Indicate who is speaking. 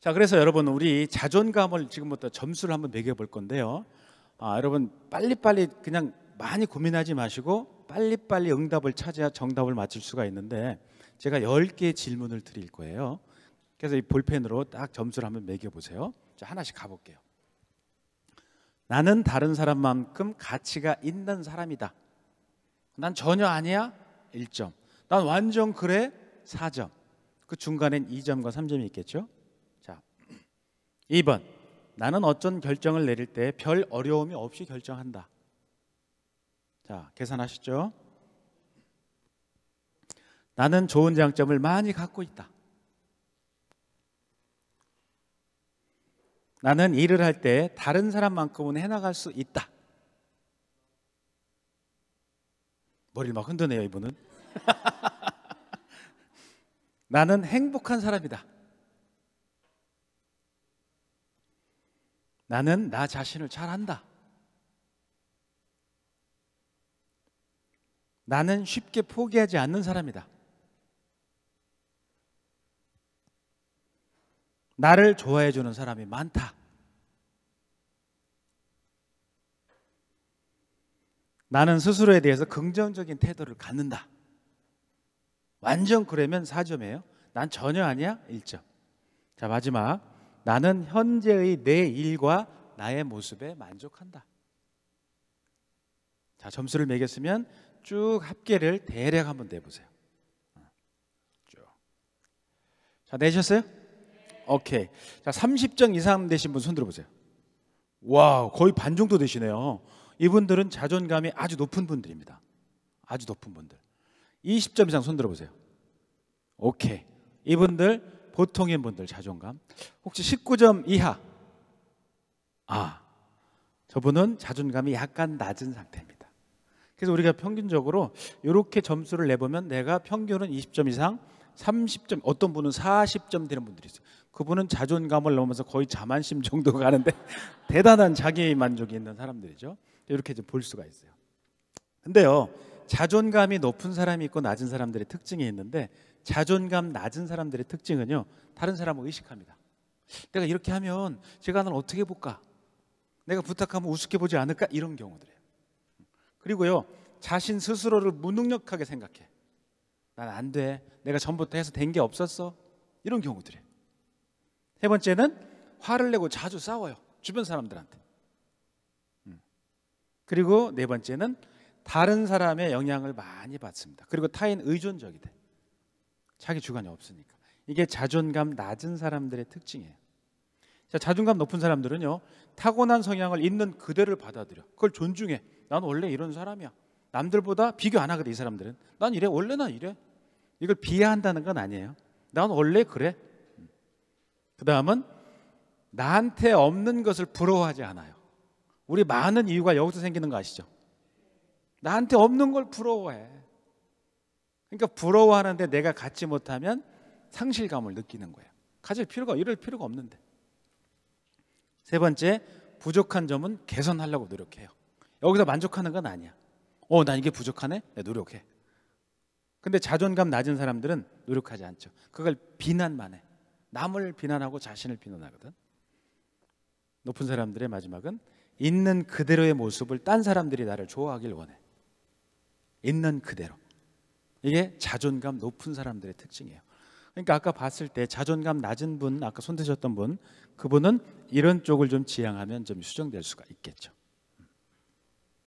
Speaker 1: 자, 그래서 여러분 우리 자존감을 지금부터 점수를 한번 매겨 볼 건데요. 아, 여러분 빨리빨리 그냥 많이 고민하지 마시고 빨리빨리 응답을 찾아야 정답을 맞출 수가 있는데 제가 10개의 질문을 드릴 거예요. 그래서 이 볼펜으로 딱 점수를 한번 매겨 보세요. 자, 하나씩 가 볼게요. 나는 다른 사람만큼 가치가 있는 사람이다. 난 전혀 아니야. 1점. 난 완전 그래. 4점. 그 중간엔 2점과 3점이 있겠죠? 2번 나는 어쩐 결정을 내릴 때 별 어려움이 없이 결정한다. 자 계산하셨죠? 나는 좋은 장점을 많이 갖고 있다. 나는 일을 할 때 다른 사람만큼은 해나갈 수 있다. 머리를 막 흔드네요 이분은. 나는 행복한 사람이다. 나는 나 자신을 잘 안다. 나는 쉽게 포기하지 않는 사람이다. 나를 좋아해 주는 사람이 많다. 나는 스스로에 대해서 긍정적인 태도를 갖는다. 완전 그러면 4점이에요. 난 전혀 아니야? 1점. 자, 마지막. 나는 현재의 내 일과 나의 모습에 만족한다. 자, 점수를 매겼으면 쭉 합계를 대략 한번 내보세요. 어. 쭉. 자, 내셨어요? 오케이. 자, 30점 이상 되신 분 손들어 보세요. 와, 거의 반 정도 되시네요. 이분들은 자존감이 아주 높은 분들입니다. 아주 높은 분들. 20점 이상 손들어 보세요. 오케이. 이분들 보통인 분들 자존감. 혹시 19점 이하. 아, 저분은 자존감이 약간 낮은 상태입니다. 그래서 우리가 평균적으로 이렇게 점수를 내보면 내가 평균은 20점 이상, 30점, 어떤 분은 40점 되는 분들이 있어요. 그분은 자존감을 넘어서 거의 자만심 정도 가는데 대단한 자기 만족이 있는 사람들이죠. 이렇게 좀 볼 수가 있어요. 근데요, 자존감이 높은 사람이 있고 낮은 사람들의 특징이 있는데 자존감 낮은 사람들의 특징은요 다른 사람을 의식합니다. 내가 이렇게 하면 제가 날 어떻게 볼까? 내가 부탁하면 우습게 보지 않을까? 이런 경우들이에요. 그리고요 자신 스스로를 무능력하게 생각해. 난 안 돼. 내가 전부터 해서 된 게 없었어. 이런 경우들이에요. 세 번째는 화를 내고 자주 싸워요. 주변 사람들한테. 음. 그리고 네 번째는 다른 사람의 영향을 많이 받습니다. 그리고 타인 의존적이 돼. 자기 주관이 없으니까. 이게 자존감 낮은 사람들의 특징이에요. 자, 자존감 높은 사람들은요. 타고난 성향을 있는 그대로 받아들여. 그걸 존중해. 난 원래 이런 사람이야. 남들보다 비교 안 하거든 이 사람들은. 난 이래. 원래 난 이래. 이걸 비하한다는 건 아니에요. 난 원래 그래. 그다음은 나한테 없는 것을 부러워하지 않아요. 우리 많은 이유가 여기서 생기는 거 아시죠? 나한테 없는 걸 부러워해. 그러니까 부러워하는데 내가 갖지 못하면 상실감을 느끼는 거야. 가질 필요가 이럴 필요가 없는데. 세 번째, 부족한 점은 개선하려고 노력해요. 여기서 만족하는 건 아니야. 어, 난 이게 부족하네. 네, 노력해. 근데 자존감 낮은 사람들은 노력하지 않죠. 그걸 비난만 해. 남을 비난하고 자신을 비난하거든. 높은 사람들의 마지막은 있는 그대로의 모습을 딴 사람들이 나를 좋아하길 원해. 있는 그대로. 이게 자존감 높은 사람들의 특징이에요. 그러니까 아까 봤을 때 자존감 낮은 분, 아까 손 드셨던 분, 그분은 이런 쪽을 좀 지향하면 좀 수정될 수가 있겠죠.